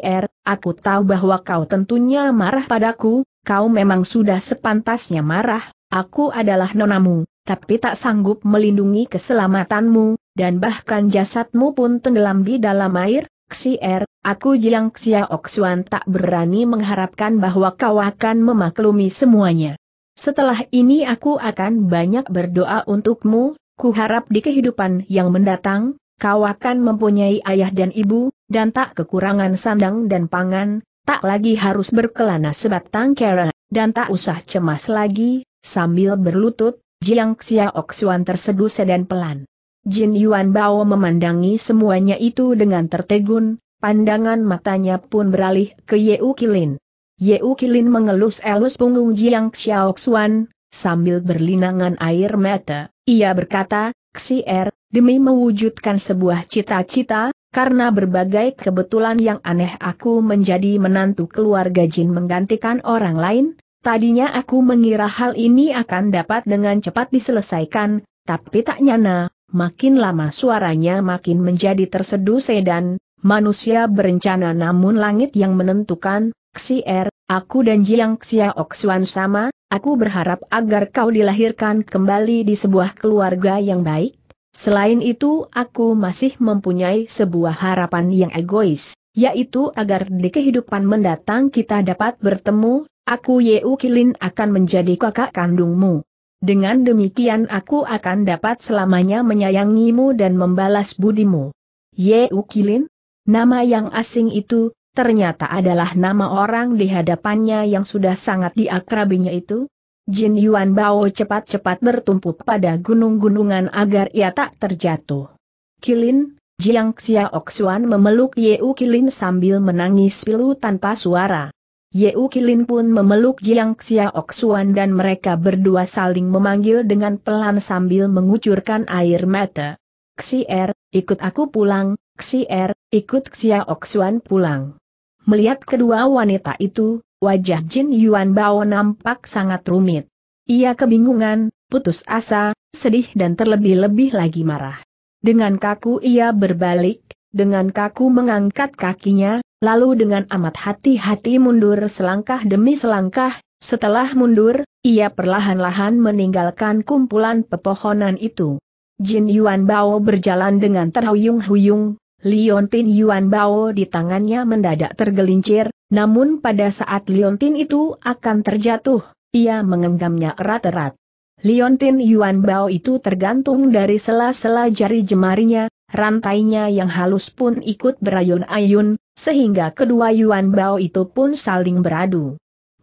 Speaker 1: Er, aku tahu bahwa kau tentunya marah padaku, kau memang sudah sepantasnya marah, aku adalah nonamu, tapi tak sanggup melindungi keselamatanmu, dan bahkan jasadmu pun tenggelam di dalam air, Xier, aku Jiang Xiaoxuan tak berani mengharapkan bahwa kau akan memaklumi semuanya. Setelah ini aku akan banyak berdoa untukmu, kuharap di kehidupan yang mendatang, kau akan mempunyai ayah dan ibu, dan tak kekurangan sandang dan pangan, tak lagi harus berkelana sebatang kera, dan tak usah cemas lagi, sambil berlutut, Jiang Xiaoxuan terseduh sedan pelan. Jin Yuan Bao memandangi semuanya itu dengan tertegun, pandangan matanya pun beralih ke U Kilin. U Kilin mengelus-elus punggung Jiang Xiao Xuan, sambil berlinangan air mata. Ia berkata, Xier, demi mewujudkan sebuah cita-cita, karena berbagai kebetulan yang aneh aku menjadi menantu keluarga Jin menggantikan orang lain, tadinya aku mengira hal ini akan dapat dengan cepat diselesaikan, tapi tak nyana, makin lama suaranya makin menjadi terseduh sedan, manusia berencana namun langit yang menentukan, Xier, aku dan Jiang Xiaoxuan sama, aku berharap agar kau dilahirkan kembali di sebuah keluarga yang baik. Selain itu aku masih mempunyai sebuah harapan yang egois, yaitu agar di kehidupan mendatang kita dapat bertemu, aku Yeu Kilin akan menjadi kakak kandungmu. Dengan demikian aku akan dapat selamanya menyayangimu dan membalas budimu. Ye Ukilin? Nama yang asing itu, ternyata adalah nama orang di hadapannya yang sudah sangat diakrabinya itu. Jin Yuan Bao cepat-cepat bertumpu pada gunung-gunungan agar ia tak terjatuh. Kilin, Jiang Xiaoxuan memeluk Ye Ukilin sambil menangis pilu tanpa suara. Yeu Kilin pun memeluk Jiang Xiaoxuan dan mereka berdua saling memanggil dengan pelan sambil mengucurkan air mata. Xier, ikut aku pulang, Xier, ikut Xiaoxuan pulang. Melihat kedua wanita itu, wajah Jin Yuan Bao nampak sangat rumit. Ia kebingungan, putus asa, sedih dan terlebih-lebih lagi marah. Dengan kaku ia berbalik, dengan kaku mengangkat kakinya, lalu dengan amat hati-hati mundur selangkah demi selangkah, setelah mundur, ia perlahan-lahan meninggalkan kumpulan pepohonan itu. Jin Yuan Bao berjalan dengan terhuyung-huyung, Liontin Yuan Bao di tangannya mendadak tergelincir, namun pada saat Liontin itu akan terjatuh, ia mengenggamnya erat-erat. Liontin Yuan Bao itu tergantung dari sela-sela jari jemarinya, rantainya yang halus pun ikut berayun-ayun, sehingga kedua Yuan Bao itu pun saling beradu.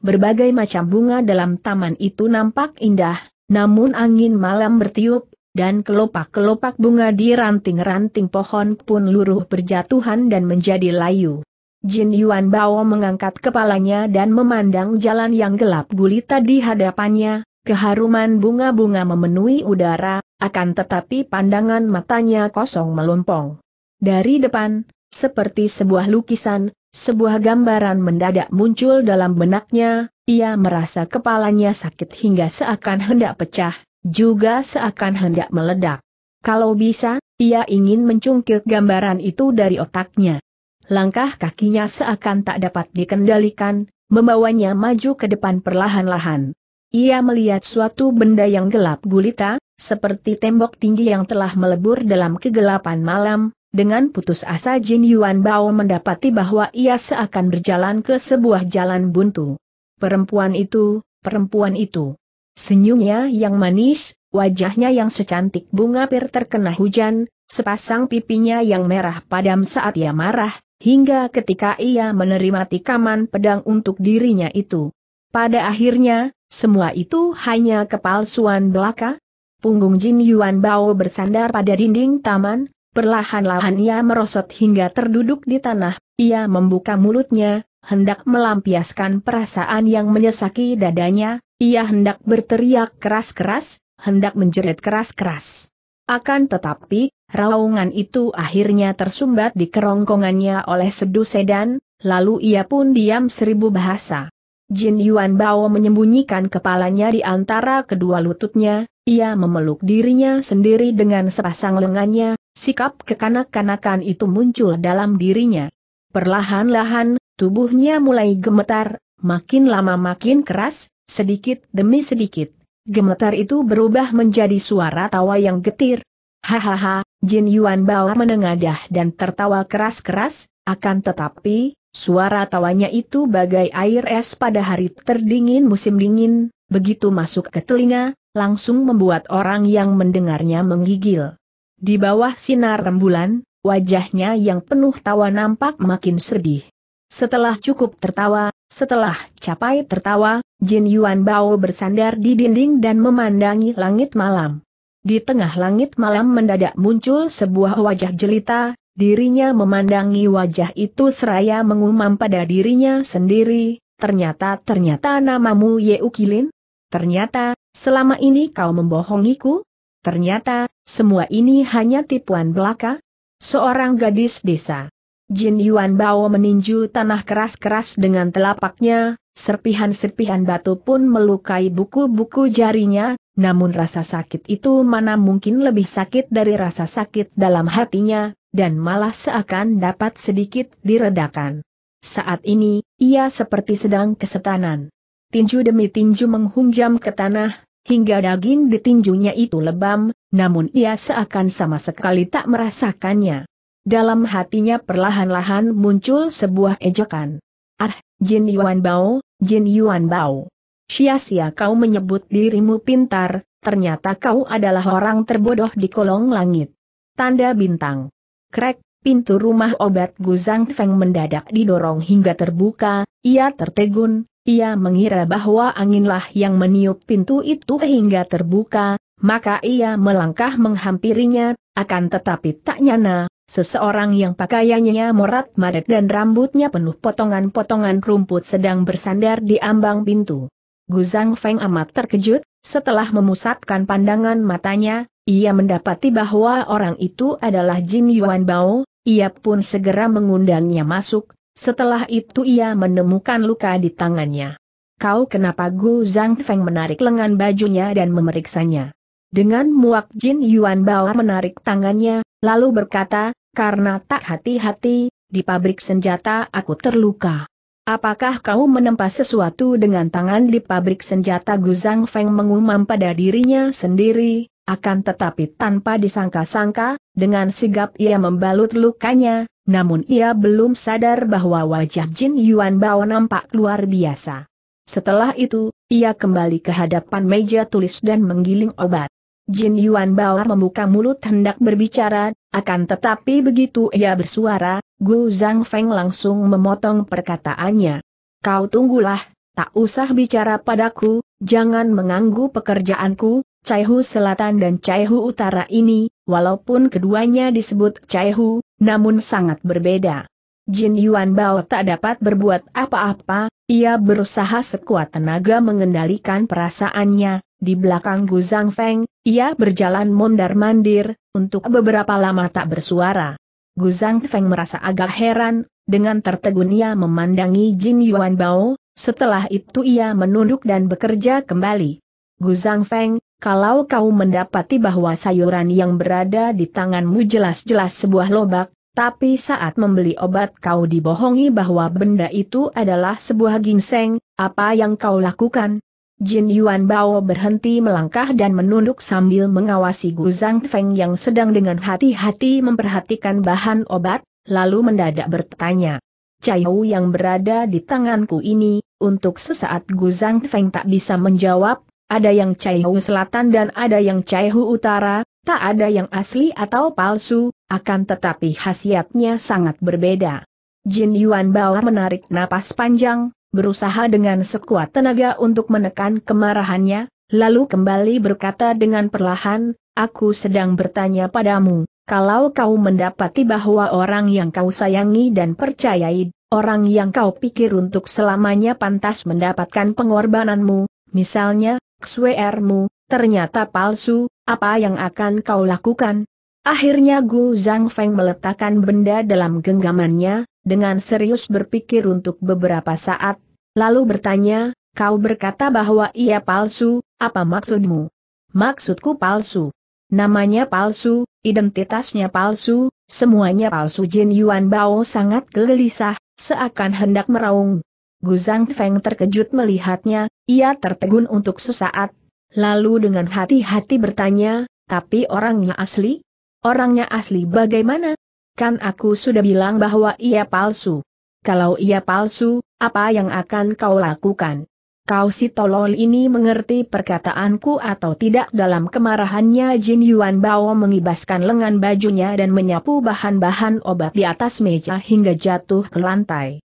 Speaker 1: Berbagai macam bunga dalam taman itu nampak indah, namun angin malam bertiup, dan kelopak-kelopak bunga di ranting-ranting pohon pun luruh berjatuhan dan menjadi layu. Jin Yuan Bao mengangkat kepalanya dan memandang jalan yang gelap gulita di hadapannya, keharuman bunga-bunga memenuhi udara, akan tetapi pandangan matanya kosong melompong. Dari depan, seperti sebuah lukisan, sebuah gambaran mendadak muncul dalam benaknya, ia merasa kepalanya sakit hingga seakan hendak pecah, juga seakan hendak meledak. Kalau bisa, ia ingin mencungkil gambaran itu dari otaknya. Langkah kakinya seakan tak dapat dikendalikan, membawanya maju ke depan perlahan-lahan. Ia melihat suatu benda yang gelap gulita, seperti tembok tinggi yang telah melebur dalam kegelapan malam, dengan putus asa Jin Yuan Bao mendapati bahwa ia seakan berjalan ke sebuah jalan buntu. Perempuan itu, perempuan itu. Senyumnya yang manis, wajahnya yang secantik bunga pir terkena hujan, sepasang pipinya yang merah padam saat ia marah, hingga ketika ia menerima tikaman pedang untuk dirinya itu. Pada akhirnya, semua itu hanya kepalsuan belaka, Punggung Jin Yuan Bao bersandar pada dinding taman, perlahan-lahan ia merosot hingga terduduk di tanah, ia membuka mulutnya, hendak melampiaskan perasaan yang menyesaki dadanya, ia hendak berteriak keras-keras, hendak menjerit keras-keras. Akan tetapi, raungan itu akhirnya tersumbat di kerongkongannya oleh sedu sedan, lalu ia pun diam seribu bahasa. Jin Yuan Bao menyembunyikan kepalanya di antara kedua lututnya, ia memeluk dirinya sendiri dengan sepasang lengannya, sikap kekanak-kanakan itu muncul dalam dirinya. Perlahan-lahan, tubuhnya mulai gemetar, makin lama makin keras, sedikit demi sedikit. Gemetar itu berubah menjadi suara tawa yang getir. Hahaha, Jin Yuan Bao menengadah dan tertawa keras-keras, akan tetapi, suara tawanya itu bagai air es pada hari terdingin musim dingin, begitu masuk ke telinga, langsung membuat orang yang mendengarnya menggigil. Di bawah sinar rembulan, wajahnya yang penuh tawa nampak makin sedih. Setelah cukup tertawa, setelah capai tertawa, Jin Yuan Bao bersandar di dinding dan memandangi langit malam. Di tengah langit malam mendadak muncul sebuah wajah jelita, dirinya memandangi wajah itu seraya mengumam pada dirinya sendiri, ternyata ternyata namamu Ye Kilin? Ternyata, selama ini kau membohongiku? Ternyata, semua ini hanya tipuan belaka? Seorang gadis desa. Jin Yuan Bao meninju tanah keras-keras dengan telapaknya, serpihan-serpihan batu pun melukai buku-buku jarinya, namun rasa sakit itu mana mungkin lebih sakit dari rasa sakit dalam hatinya, dan malah seakan dapat sedikit diredakan. Saat ini, ia seperti sedang kesetanan tinju demi tinju menghunjam ke tanah, hingga daging di tinjunya itu lebam, namun ia seakan sama sekali tak merasakannya. Dalam hatinya perlahan-lahan muncul sebuah ejekan. Ah, Jin Yuan Bao, Jin Yuan Bao. Sia-sia kau menyebut dirimu pintar, ternyata kau adalah orang terbodoh di kolong langit. Tanda bintang. Krek, pintu rumah obat Guzang Feng mendadak didorong hingga terbuka, ia tertegun, ia mengira bahwa anginlah yang meniup pintu itu hingga terbuka, maka ia melangkah menghampirinya, akan tetapi tak nyana, seseorang yang pakaiannya morat-maret dan rambutnya penuh potongan-potongan rumput sedang bersandar di ambang pintu. Guzang Feng amat terkejut, setelah memusatkan pandangan matanya, ia mendapati bahwa orang itu adalah Jin Yuan Bao, ia pun segera mengundangnya masuk, setelah itu ia menemukan luka di tangannya. Kau kenapa Gu Zhang Feng menarik lengan bajunya dan memeriksanya. Dengan muak Jin Yuan Bao menarik tangannya, lalu berkata, karena tak hati-hati, di pabrik senjata aku terluka. Apakah kau menempa sesuatu dengan tangan di pabrik senjata Gu Zhang Feng mengumam pada dirinya sendiri, akan tetapi tanpa disangka-sangka, dengan sigap ia membalut lukanya, namun ia belum sadar bahwa wajah Jin Yuan Bao nampak luar biasa. Setelah itu, ia kembali ke hadapan meja tulis dan menggiling obat. Jin Yuan Bao membuka mulut hendak berbicara, akan tetapi begitu ia bersuara, Gu Zhang Feng langsung memotong perkataannya. Kau tunggulah, tak usah bicara padaku, jangan mengganggu pekerjaanku, Caihu Selatan dan Caihu Utara ini, walaupun keduanya disebut Caihu, namun sangat berbeda. Jin Yuan Bao tak dapat berbuat apa-apa, ia berusaha sekuat tenaga mengendalikan perasaannya, di belakang Gu Zhang Feng, ia berjalan mondar-mandir, untuk beberapa lama tak bersuara. Gu Zhang Feng merasa agak heran, dengan tertegun ia memandangi Jin Yuan Bao, setelah itu ia menunduk dan bekerja kembali. Gu Zhang Feng, kalau kau mendapati bahwa sayuran yang berada di tanganmu jelas-jelas sebuah lobak, tapi saat membeli obat kau dibohongi bahwa benda itu adalah sebuah ginseng, apa yang kau lakukan? Jin Yuan Bao berhenti melangkah dan menunduk sambil mengawasi Gu Zhang Feng yang sedang dengan hati-hati memperhatikan bahan obat, lalu mendadak bertanya. Cayu yang berada di tanganku ini, untuk sesaat Gu Zhang Feng tak bisa menjawab, ada yang Caihu Selatan dan ada yang Caihu Utara, tak ada yang asli atau palsu, akan tetapi khasiatnya sangat berbeda. Jin Yuan Bao menarik napas panjang, berusaha dengan sekuat tenaga untuk menekan kemarahannya, lalu kembali berkata dengan perlahan, aku sedang bertanya padamu, kalau kau mendapati bahwa orang yang kau sayangi dan percayai, orang yang kau pikir untuk selamanya pantas mendapatkan pengorbananmu, misalnya, XWR-mu, ternyata palsu, apa yang akan kau lakukan? Akhirnya Gu Zhang Feng meletakkan benda dalam genggamannya, dengan serius berpikir untuk beberapa saat, lalu bertanya, kau berkata bahwa ia palsu, apa maksudmu? Maksudku palsu. Namanya palsu, identitasnya palsu, semuanya palsu Jin Yuan Bao sangat gelisah, seakan hendak meraung. Gu Zhang Feng terkejut melihatnya, ia tertegun untuk sesaat, lalu dengan hati-hati bertanya, tapi orangnya asli? Orangnya asli bagaimana? Kan aku sudah bilang bahwa ia palsu. Kalau ia palsu, apa yang akan kau lakukan? Kau si tolol ini mengerti perkataanku atau tidak dalam kemarahannya Jin Yuan Bao mengibaskan lengan bajunya dan menyapu bahan-bahan obat di atas meja hingga jatuh ke lantai.